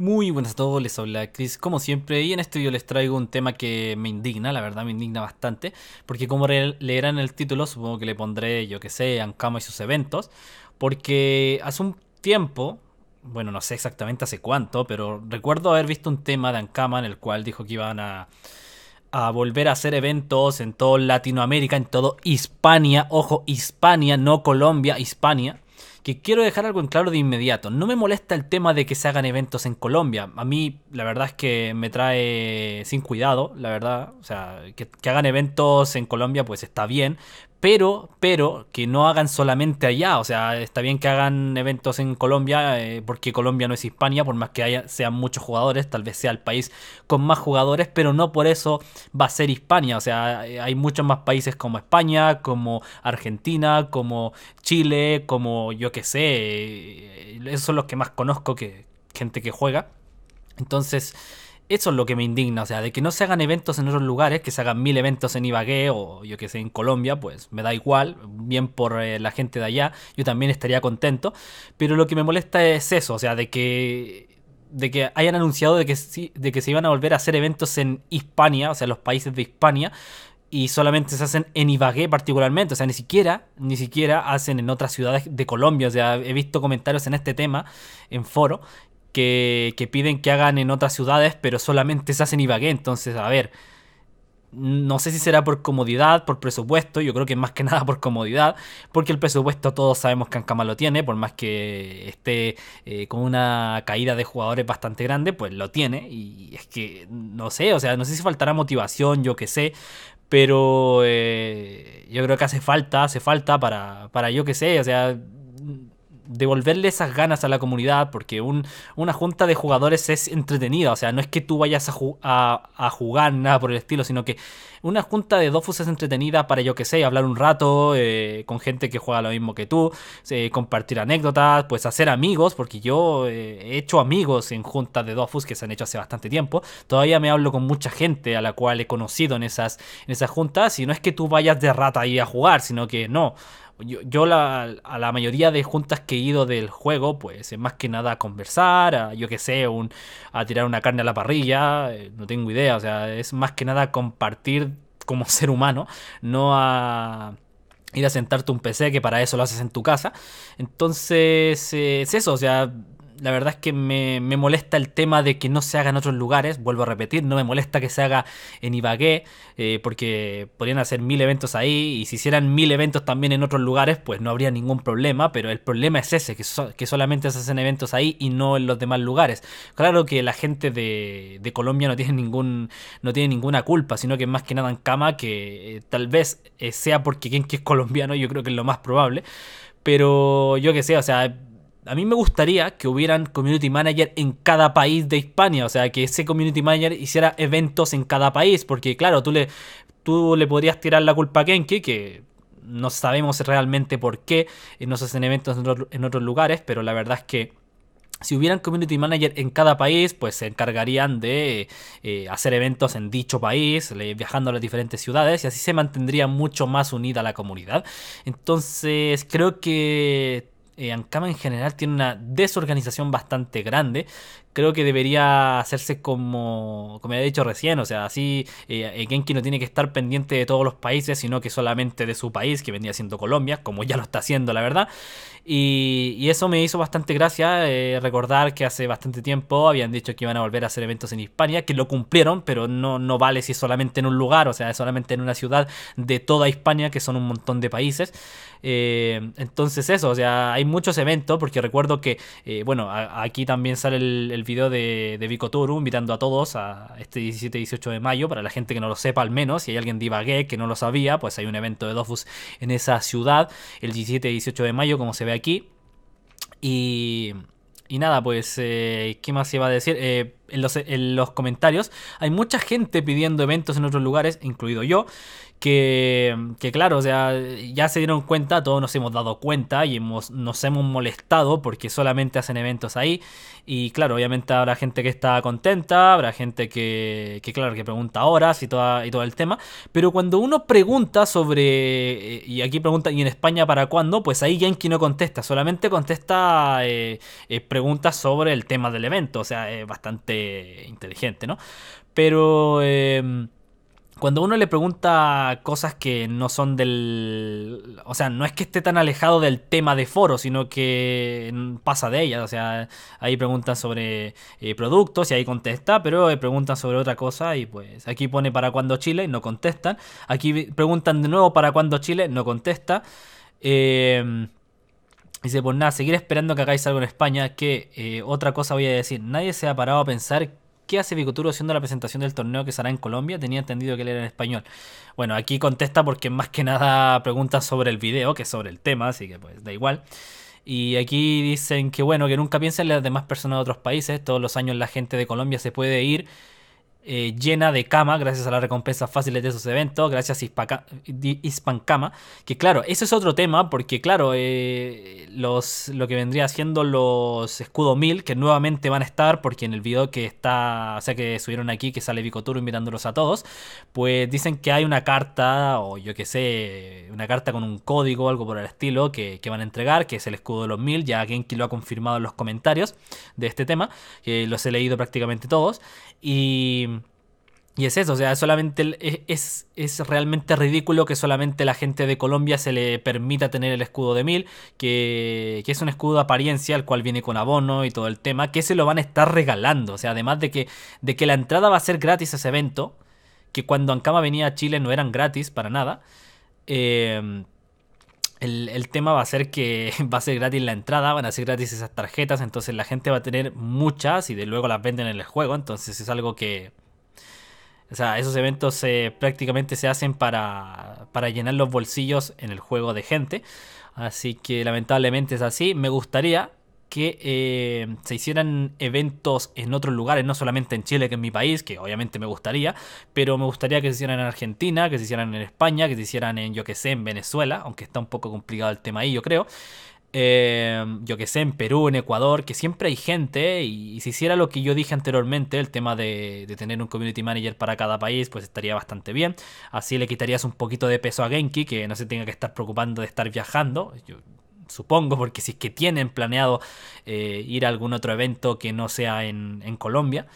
Muy buenas a todos, les habla Chris como siempre y en este video les traigo un tema que me indigna, la verdad me indigna bastante, porque como leerán el título supongo que le pondré, yo que sé, Ankama y sus eventos, porque hace un tiempo, bueno no sé exactamente hace cuánto, pero recuerdo haber visto un tema de Ankama en el cual dijo que iban a, volver a hacer eventos en todo Latinoamérica, en todo Hispania, ojo, Hispania, no Colombia, Hispania quiero dejar algo en claro de inmediato. No me molesta el tema de que se hagan eventos en Colombia. A mí, la verdad es que me trae sin cuidado, la verdad. O sea, que, que hagan eventos en Colombia, pues está bien pero, pero, que no hagan solamente allá. O sea, está bien que hagan eventos en Colombia, eh, porque Colombia no es Hispania, por más que haya, sean muchos jugadores, tal vez sea el país con más jugadores, pero no por eso va a ser Hispania. O sea, eh, hay muchos más países como España, como Argentina, como Chile, como yo que sé. Eh, esos son los que más conozco que gente que juega. Entonces eso es lo que me indigna, o sea, de que no se hagan eventos en otros lugares, que se hagan mil eventos en Ibagué o yo que sé, en Colombia, pues me da igual, bien por eh, la gente de allá, yo también estaría contento, pero lo que me molesta es eso, o sea, de que de que hayan anunciado de que, de que se iban a volver a hacer eventos en Hispania, o sea, los países de Hispania, y solamente se hacen en Ibagué particularmente, o sea, ni siquiera, ni siquiera hacen en otras ciudades de Colombia, o sea, he visto comentarios en este tema en foro que, que, piden que hagan en otras ciudades, pero solamente se hacen Ibagué. Entonces, a ver, no sé si será por comodidad, por presupuesto, yo creo que más que nada por comodidad, porque el presupuesto todos sabemos que Ancama lo tiene, por más que esté eh, con una caída de jugadores bastante grande, pues lo tiene. Y es que, no sé, o sea, no sé si faltará motivación, yo que sé, pero eh, yo creo que hace falta, hace falta para, para yo que sé, o sea, devolverle esas ganas a la comunidad, porque un, una junta de jugadores es entretenida, o sea, no es que tú vayas a, a, jugar nada por el estilo, sino que una junta de Dofus es entretenida para, yo que sé, hablar un rato eh, con gente que juega lo mismo que tú, compartir anécdotas, pues hacer amigos, porque yo eh, he hecho amigos en juntas de Dofus que se han hecho hace bastante tiempo, todavía me hablo con mucha gente a la cual he conocido en esas, en esas juntas, y no es que tú vayas de rata ahí a jugar, sino que no yo, la, a la mayoría de juntas que he ido del juego, pues es más que nada a conversar, a, yo que sé, un, a tirar una carne a la parrilla, eh, no tengo idea, o sea, es más que nada compartir como ser humano, no a ir a sentarte un PC que para eso lo haces en tu casa. Entonces, eh, es eso, o sea, la verdad es que me, molesta el tema de que no se haga en otros lugares. Vuelvo a repetir, no me molesta que se haga en Ibagué, eh, porque podrían hacer mil eventos ahí y si hicieran mil eventos también en otros lugares, pues no habría ningún problema. Pero el problema es ese, que, solamente se hacen eventos ahí y no en los demás lugares. Claro que la gente de, Colombia no tiene, ningún, no tiene ninguna culpa, sino que más que nada en cama, que eh, tal vez eh, sea porque quien que es colombiano, yo creo que es lo más probable. Pero yo que sé, o sea, a mí me gustaría que hubieran community manager en cada país de Hispania, o sea, que ese community manager hiciera eventos en cada país, porque claro, tú le, tú le podrías tirar la culpa a Genki, que no sabemos realmente por qué eh, no se hacen eventos en, otros lugares, pero la verdad es que si hubieran community manager en cada país, pues se encargarían de eh, hacer eventos en dicho país, viajando a las diferentes ciudades, y así se mantendría mucho más unida la comunidad. Entonces, creo que eh, Ankama en general tiene una desorganización bastante grande. Creo que debería hacerse como, como he dicho recién, o sea, así eh, Genki no tiene que estar pendiente de todos los países, sino que solamente de su país, que vendría siendo Colombia, como ya lo está haciendo, la verdad. Y, eso me hizo bastante gracia eh, recordar que hace bastante tiempo habían dicho que iban a volver a hacer eventos en España, que lo cumplieron, pero no, no vale si es solamente en un lugar, o sea, es solamente en una ciudad de toda España, que son un montón de países. Eh, entonces eso, o sea, hay muchos eventos porque recuerdo que, eh, bueno, aquí también sale el, video de, de Bicoturu invitando a todos a este 17 y 18 de mayo, para la gente que no lo sepa al menos, si hay alguien divagué que no lo sabía, pues hay un evento de Dofus en esa ciudad, el 17 y 18 de mayo, como se ve aquí. Y... nada, pues, eh, ¿qué más iba a decir? Eh, en los comentarios hay mucha gente pidiendo eventos en otros lugares, incluido yo que, claro, o sea, ya se dieron cuenta, todos nos hemos dado cuenta y hemos, nos hemos molestado porque solamente hacen eventos ahí. Y claro, obviamente habrá gente que está contenta, habrá gente que, que claro, que pregunta horas y, toda, y todo el tema. Pero cuando uno pregunta sobre, eh, y aquí pregunta, ¿y en España para cuándo? Pues ahí Yankee no contesta, solamente contesta eh, eh, preguntas sobre el tema del evento. O sea, es bastante inteligente, ¿no? Pero cuando uno le pregunta cosas que no son del... O sea, no es que esté tan alejado del tema de foro, sino que pasa de ellas. O sea, ahí preguntan sobre eh, productos y ahí contesta, pero eh, preguntan sobre otra cosa y pues aquí pone para cuándo Chile, no contestan. Aquí preguntan de nuevo para cuándo Chile, no contesta. Eh, dice, pues nada, seguir esperando que hagáis algo en España, que eh, otra cosa voy a decir, nadie se ha parado a pensar ¿qué hace Vicuturo haciendo la presentación del torneo que será en Colombia? Tenía entendido que él era en español. Bueno, aquí contesta porque más que nada pregunta sobre el video, que sobre el tema, así que pues da igual. Y aquí dicen que bueno, que nunca piensen las demás personas de otros países. Todos los años la gente de Colombia se puede ir eh, llena de cama gracias a las recompensas fáciles de esos eventos, gracias a Hispancama. Que claro, eso es otro tema porque claro, eh, los, lo que vendría siendo los escudos 1000 que nuevamente van a estar porque en el video que está, o sea que subieron aquí que sale Vicoturo invitándolos a todos, pues dicen que hay una carta o yo que sé, una carta con un código o algo por el estilo que, van a entregar, que es el escudo de los 1000, ya Genki lo ha confirmado en los comentarios de este tema, que los he leído prácticamente todos. Y, y es eso, o sea, solamente e, es, realmente ridículo que solamente la gente de Colombia se le permita tener el escudo de mil, que, que es un escudo de apariencia, el cual viene con abono y todo el tema, que se lo van a estar regalando. O sea, además de que, de que la entrada va a ser gratis a ese evento, que cuando Ancama venía a Chile no eran gratis para nada. Eh, el, tema va a ser que va a ser gratis la entrada, van a ser gratis esas tarjetas, entonces la gente va a tener muchas y de luego las venden en el juego, entonces es algo que... O sea, esos eventos prácticamente se hacen para, para llenar los bolsillos en el juego de gente. Así que lamentablemente es así. Me gustaría que eh, se hicieran eventos en otros lugares, no solamente en Chile, que es mi país, que obviamente me gustaría, pero me gustaría que se hicieran en Argentina, que se hicieran en España, que se hicieran en, yo que sé, en Venezuela, aunque está un poco complicado el tema ahí, yo creo. Eh, yo que sé, en Perú, en Ecuador, que siempre hay gente, y, si hiciera lo que yo dije anteriormente, el tema de, tener un community manager para cada país, pues estaría bastante bien. Así le quitarías un poquito de peso a Genki, que no se tenga que estar preocupando de estar viajando. Yo, supongo, porque si es que tienen planeado eh, ir a algún otro evento que no sea en, Colombia,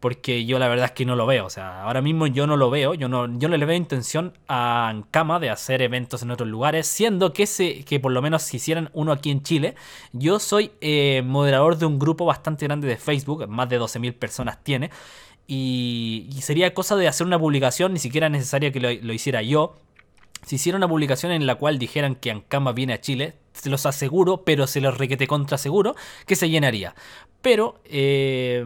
porque yo la verdad es que no lo veo, o sea, ahora mismo yo no lo veo, yo no, yo le veo intención a Ancama de hacer eventos en otros lugares, siendo que, que por lo menos si hicieran uno aquí en Chile, yo soy eh, moderador de un grupo bastante grande de Facebook, más de 12.000 personas tiene, y, sería cosa de hacer una publicación, ni siquiera necesaria que lo, hiciera yo, si hiciera una publicación en la cual dijeran que Ancama viene a Chile, se los aseguro, pero se los requete seguro, que se llenaría. Pero eh,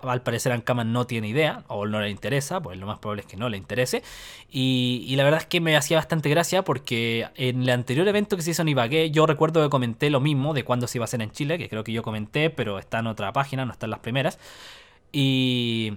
al parecer Ankama no tiene idea, o no le interesa, pues lo más probable es que no le interese. Y, la verdad es que me hacía bastante gracia porque en el anterior evento que se hizo en Ibagué, yo recuerdo que comenté lo mismo de cuándo se iba a hacer en Chile, que creo que yo comenté, pero está en otra página, no está en las primeras. Y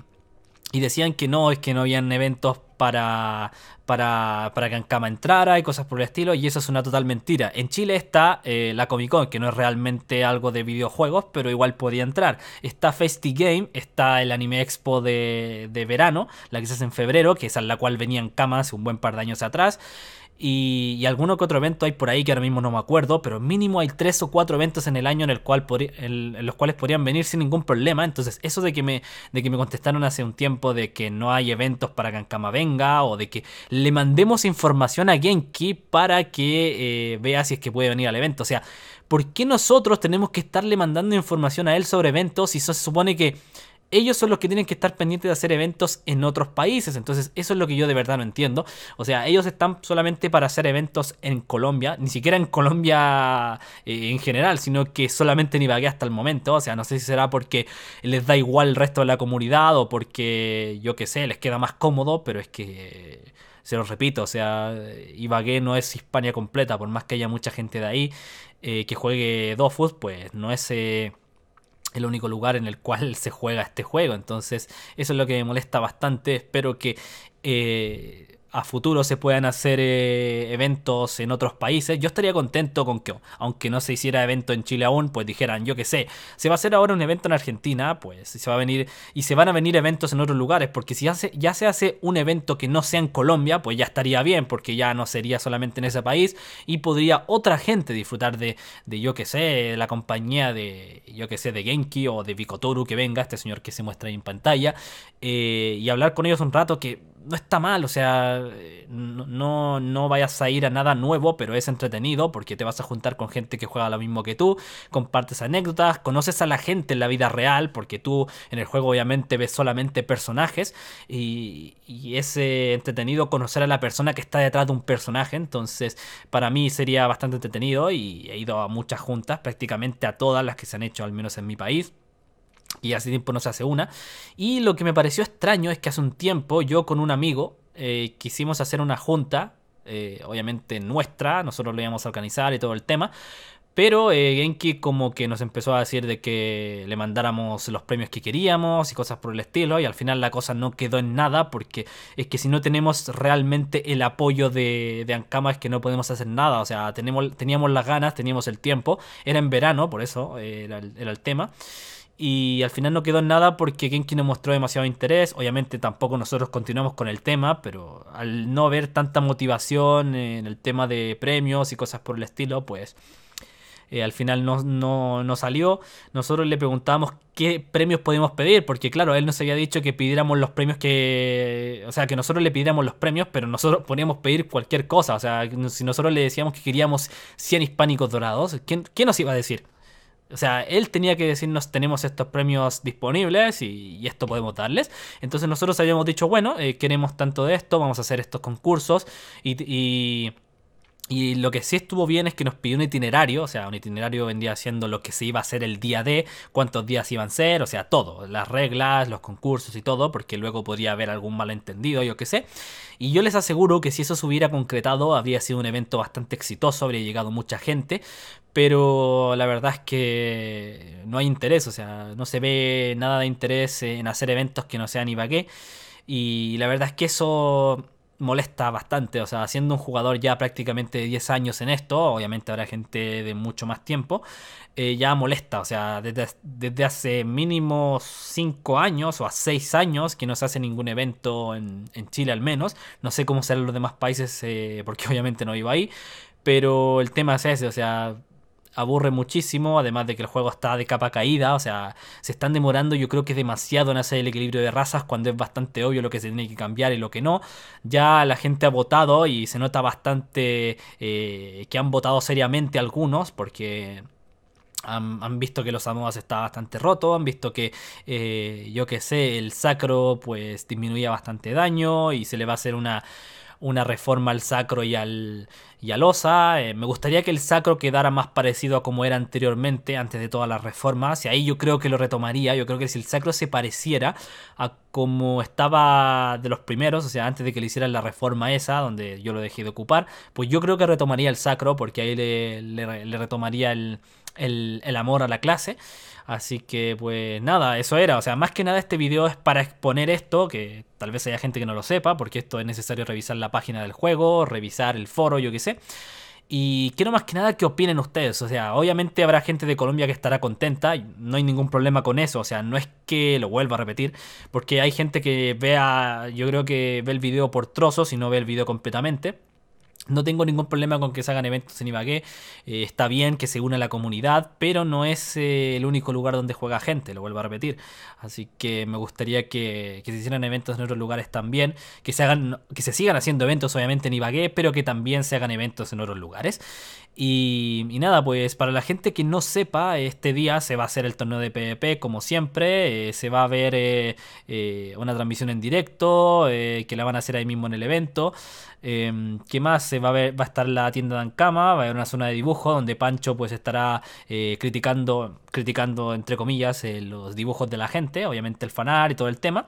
y decían que no, es que no habían eventos para, para, para que Ankama entrara y cosas por el estilo, y eso es una total mentira. En Chile está eh, la Comic Con, que no es realmente algo de videojuegos, pero igual podía entrar. Está Festi Game, está el Anime Expo de, de verano, la que se hace en febrero, que es a la cual venían camas un buen par de años atrás. Y, y, alguno que otro evento hay por ahí que ahora mismo no me acuerdo, pero mínimo hay tres o cuatro eventos en el año en, el cual los cuales podrían venir sin ningún problema. Entonces, eso de que, me, de que me contestaron hace un tiempo de que no hay eventos para que Ankama venga o de que le mandemos información a Genki para que eh, vea si es que puede venir al evento. O sea, ¿por qué nosotros tenemos que estarle mandando información a él sobre eventos si se supone que ellos son los que tienen que estar pendientes de hacer eventos en otros países. Entonces, eso es lo que yo de verdad no entiendo. O sea, ellos están solamente para hacer eventos en Colombia, ni siquiera en Colombia eh, en general, sino que solamente en Ibagué hasta el momento. O sea, no sé si será porque les da igual el resto de la comunidad o porque, yo qué sé, les queda más cómodo, pero es que. se los repito, o sea, Ibagué no es Hispania completa, por más que haya mucha gente de ahí eh, que juegue Dofus, pues no es eh, el único lugar en el cual se juega este juego. Entonces, eso es lo que me molesta bastante. Espero que eh, a futuro se puedan hacer eh, eventos en otros países, yo estaría contento con que, aunque no se hiciera evento en Chile aún, pues dijeran, yo que sé, se va a hacer ahora un evento en Argentina, pues se va a venir y se van a venir eventos en otros lugares, porque si ya se, ya se hace un evento que no sea en Colombia, pues ya estaría bien, porque ya no sería solamente en ese país y podría otra gente disfrutar de, de yo que sé, la compañía de, yo que sé, de Genki o de Bikotoru que venga, este señor que se muestra ahí en pantalla, eh, y hablar con ellos un rato que no está mal, o sea, eh, no, no vayas a ir a nada nuevo, pero es entretenido porque te vas a juntar con gente que juega lo mismo que tú, compartes anécdotas, conoces a la gente en la vida real, porque tú en el juego obviamente ves solamente personajes y, y es eh, entretenido conocer a la persona que está detrás de un personaje, entonces para mí sería bastante entretenido y he ido a muchas juntas, prácticamente a todas las que se han hecho, al menos en mi país y hace tiempo no se hace una. Y lo que me pareció extraño es que hace un tiempo yo con un amigo eh, quisimos hacer una junta, eh, obviamente nuestra, nosotros lo íbamos a organizar y todo el tema. Pero eh, Genki como que nos empezó a decir de que le mandáramos los premios que queríamos y cosas por el estilo. Y al final la cosa no quedó en nada porque es que si no tenemos realmente el apoyo de, de Ankama es que no podemos hacer nada. O sea, tenemos, teníamos las ganas, teníamos el tiempo. Era en verano, por eso eh, era el tema y al final no quedó nada porque Genki no mostró demasiado interés. Obviamente tampoco nosotros continuamos con el tema, pero al no ver tanta motivación en el tema de premios y cosas por el estilo, pues eh, al final no, salió. Nosotros le preguntábamos qué premios podíamos pedir, porque claro, él nos había dicho que pidiéramos los premios que... O sea, que nosotros le pidiéramos los premios, pero nosotros podíamos pedir cualquier cosa. O sea, si nosotros le decíamos que queríamos 100 hispánicos dorados, ¿Qué nos iba a decir? O sea, él tenía que decirnos tenemos estos premios disponibles y, esto podemos darles. Entonces nosotros habíamos dicho, bueno, eh, queremos tanto de esto, vamos a hacer estos concursos y y lo que sí estuvo bien es que nos pidió un itinerario, o sea, un itinerario vendía siendo lo que se iba a hacer el día de, cuántos días iban a ser, o sea, todo, las reglas, los concursos y todo, porque luego podría haber algún malentendido, yo qué sé. Y yo les aseguro que si eso se hubiera concretado, habría sido un evento bastante exitoso, habría llegado mucha gente, pero la verdad es que no hay interés, o sea, no se ve nada de interés en hacer eventos que no sean qué. y la verdad es que eso molesta bastante. O sea, siendo un jugador ya prácticamente 10 años en esto, obviamente habrá gente de mucho más tiempo, eh, ya molesta. O sea, desde, desde hace mínimo 5 años o a 6 años que no se hace ningún evento en, Chile al menos. No sé cómo serán los demás países eh, porque obviamente no vivo ahí. Pero el tema es ese, o sea, aburre muchísimo, además de que el juego está de capa caída, o sea, se están demorando yo creo que es demasiado en hacer el equilibrio de razas cuando es bastante obvio lo que se tiene que cambiar y lo que no. Ya la gente ha votado y se nota bastante eh, que han votado seriamente algunos porque... Han, visto que los Samoas está bastante roto, han visto que, eh, yo que sé, el sacro pues disminuía bastante daño y se le va a hacer una, una reforma al sacro y al, y al osa. Eh, me gustaría que el sacro quedara más parecido a como era anteriormente, antes de todas las reformas. Y ahí yo creo que lo retomaría. Yo creo que si el sacro se pareciera a como estaba de los primeros, o sea, antes de que le hicieran la reforma esa, donde yo lo dejé de ocupar, pues yo creo que retomaría el sacro, porque ahí le retomaría el, el, amor a la clase. Así que pues nada, eso era. O sea, más que nada este video es para exponer esto, que tal vez haya gente que no lo sepa, porque esto es necesario revisar la página del juego, revisar el foro, yo qué sé. Y quiero más que nada que opinen ustedes. O sea, obviamente habrá gente de Colombia que estará contenta. No hay ningún problema con eso. O sea, no es que lo vuelva a repetir. Porque hay gente que vea, yo creo que ve el video por trozos y no ve el video completamente. No tengo ningún problema con que se hagan eventos en Ibagué. Eh, está bien que se una la comunidad, pero no es eh, el único lugar donde juega gente, lo vuelvo a repetir. Así que me gustaría que, se hicieran eventos en otros lugares también. Que se, hagan, que se sigan haciendo eventos, obviamente, en Ibagué, pero que también se hagan eventos en otros lugares. Y, nada, pues para la gente que no sepa, este día se va a hacer el torneo de PvP como siempre, eh, se va a ver eh, eh, una transmisión en directo, que la van a hacer ahí mismo en el evento. Em, ¿Qué más? Se va a, ver, va a estar la tienda de Ancama, va a haber una zona de dibujo donde Pancho pues estará criticando, criticando entre comillas, los dibujos de la gente, obviamente el fanar y todo el tema.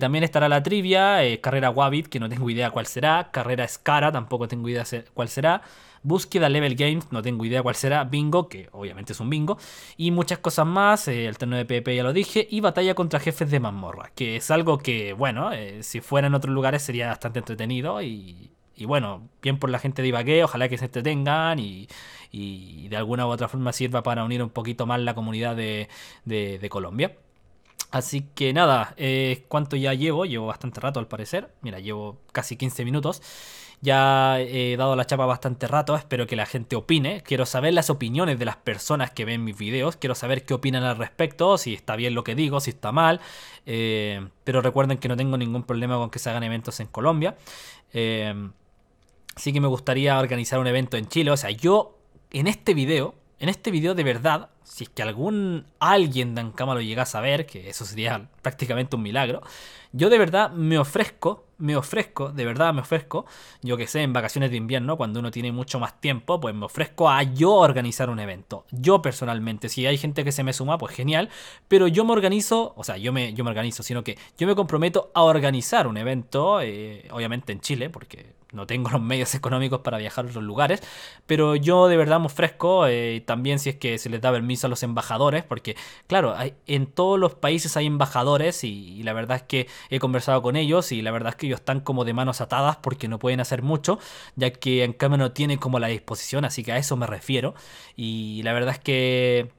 también estará la trivia, carrera Wabbit, que no tengo idea cuál será, carrera Scara, tampoco tengo idea cuál será búsqueda, level games, no tengo idea cuál será, bingo, que obviamente es un bingo, y muchas cosas más, eh, el terno de PvP ya lo dije, y batalla contra jefes de mazmorra, que es algo que, bueno, eh, si fuera en otros lugares sería bastante entretenido y, bueno, bien por la gente de Ibagué, ojalá que se entretengan y, de alguna u otra forma sirva para unir un poquito más la comunidad de, de, Colombia. Así que nada, es eh, ¿cuánto ya llevo? Llevo bastante rato al parecer. Mira, llevo casi 15 minutos. Ya he dado la chapa bastante rato, espero que la gente opine. Quiero saber las opiniones de las personas que ven mis videos, quiero saber qué opinan al respecto, si está bien lo que digo, si está mal. Eh, pero recuerden que no tengo ningún problema con que se hagan eventos en Colombia. Eh, sí que me gustaría organizar un evento en Chile. O sea, yo en este video en este video de verdad, si es que algún alguien de Ankama lo llega a saber, que eso sería prácticamente un milagro, yo de verdad me ofrezco, me ofrezco, de verdad me ofrezco, yo que sé, en vacaciones de invierno, cuando uno tiene mucho más tiempo, pues me ofrezco a yo organizar un evento. Yo personalmente, si hay gente que se me suma, pues genial, pero yo me organizo, o sea, yo me, yo me organizo, sino que yo me comprometo a organizar un evento, eh, obviamente en Chile, porque no tengo los medios económicos para viajar a otros lugares, pero yo de verdad me ofrezco, eh, también si es que se les da permiso a los embajadores, porque claro, en todos los países hay embajadores y, y, la verdad es que he conversado con ellos y la verdad es que ellos están como de manos atadas porque no pueden hacer mucho, ya que en cambio no tienen como la disposición, así que a eso me refiero y la verdad es que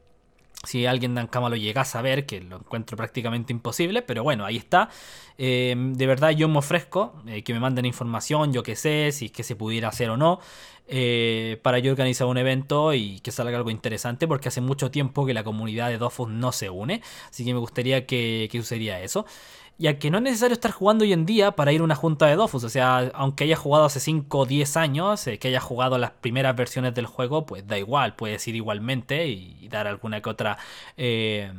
si alguien de Ankama lo llega a saber, que lo encuentro prácticamente imposible, pero bueno, ahí está. Em, de verdad yo me ofrezco eh, que me manden información, yo qué sé, si es que se pudiera hacer o no, eh, para yo organizar un evento y que salga algo interesante, porque hace mucho tiempo que la comunidad de Dofus no se une, así que me gustaría que, que sucediera eso ya que no es necesario estar jugando hoy en día para ir a una junta de Dofus. O sea, aunque haya jugado hace 5 o 10 años, eh, que haya jugado las primeras versiones del juego, pues da igual, puedes ir igualmente y, dar alguna que otra eh,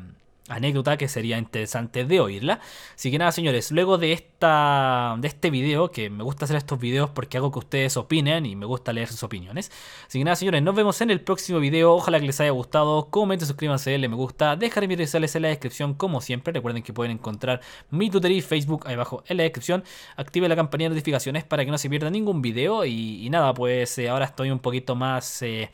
anécdota que sería interesante de oírla. Así que nada, señores, luego de, esta, de este video, que me gusta hacer estos videos porque hago que ustedes opinen y me gusta leer sus opiniones. Así que nada, señores, nos vemos en el próximo video. Ojalá que les haya gustado. Comenten, suscríbanse, denle me gusta. Dejaré mis redes sociales en la descripción, como siempre. Recuerden que pueden encontrar mi Twitter y Facebook ahí abajo en la descripción. Active la campanita de notificaciones para que no se pierda ningún video. Y, nada, pues eh, ahora estoy un poquito más... Eh,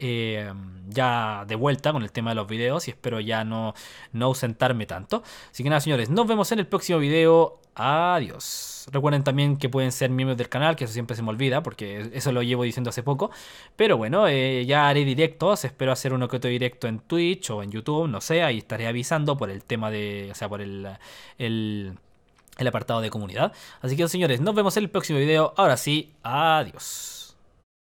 eh, ya de vuelta con el tema de los videos y espero ya no, no ausentarme tanto. Así que nada, señores, nos vemos en el próximo video. Adiós. Recuerden también que pueden ser miembros del canal, que eso siempre se me olvida, porque eso lo llevo diciendo hace poco. Pero bueno, eh, ya haré directos, espero hacer uno que otro directo en Twitch o en YouTube, no sé, ahí estaré avisando por el tema de, o sea, por el, el, el apartado de comunidad. Así que señores, nos vemos en el próximo video. Ahora sí, adiós.